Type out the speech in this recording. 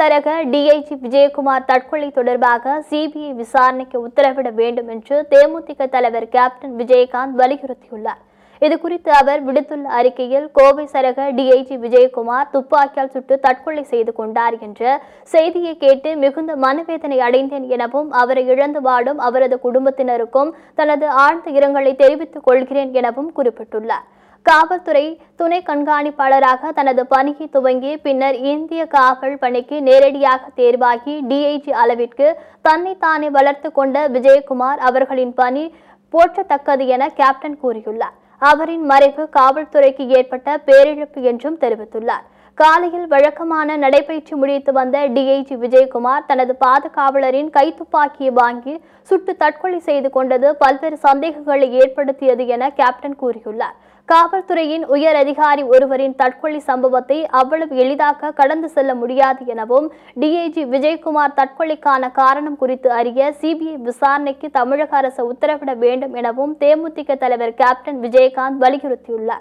சரக டிஐஜி விஜயகுமார் தற்கொலை தொடர்பாக சிபிஐ விசாரணைக்கு உத்தரவிட வேண்டும் என்று தேமுதிக தலைவர் கேப்டன் விஜயகாந்த் வலியுறுத்தியுள்ளார் இதுகுறித்து அவர் விடுத்துள்ள அறிக்கையில் கோவை சரக டிஐஜி விஜயகுமார் துப்பாக்கியால் சுட்டு தற்கொலை செய்து கொண்டார் என்ற செய்தியை கேட்டு மிகுந்த மனவேதனை அடைந்தேன் எனவும் அவரை இழந்து வாடும் அவரது குடும்பத்தினருக்கும் தனது ஆழ்ந்த இரங்கலை தெரிவித்துக் கொள்கிறேன் எனவும் குறிப்பிட்டுள்ளார் காவல்துறை துணை கண்காணிப்பாளராக தனது பணியை துவங்கிய பின்னர் இந்திய காவல் பணிக்கு நேரடியாக தேர்வாகி டிஐஜி அளவிற்கு தன்னைத்தானே வளர்த்து கொண்ட விஜயகுமார் அவர்களின் பணி போற்றத்தக்கது என கேப்டன் கூறியுள்ளார் அவரின் மறைவு காவல்துறைக்கு ஏற்பட்ட பேரிழப்பு என்றும் தெரிவித்துள்ளார் காலையில் வழக்கமான நடைபயிற்சி முடித்து வந்த டிஐஜி விஜயகுமார் தனது பாதுகாவலரின் கைத்துப்பாக்கியை வாங்கி சுட்டு தற்கொலை செய்து கொண்டது பல்வேறு சந்தேகங்களை ஏற்படுத்தியது என கேப்டன் கூறியுள்ளார் காவல்துறையின் உயர் அதிகாரி ஒருவரின் தற்கொலை சம்பவத்தை அவ்வளவு எளிதாக கடந்து செல்ல முடியாது எனவும் டிஐஜி விஜயகுமார் தற்கொலைக்கான காரணம் குறித்து அறிய சிபிஐ விசாரணைக்கு தமிழக அரசு உத்தரவிட வேண்டும் எனவும் தேமுதிக தலைவர் கேப்டன் விஜயகாந்த் வலியுறுத்தியுள்ளார்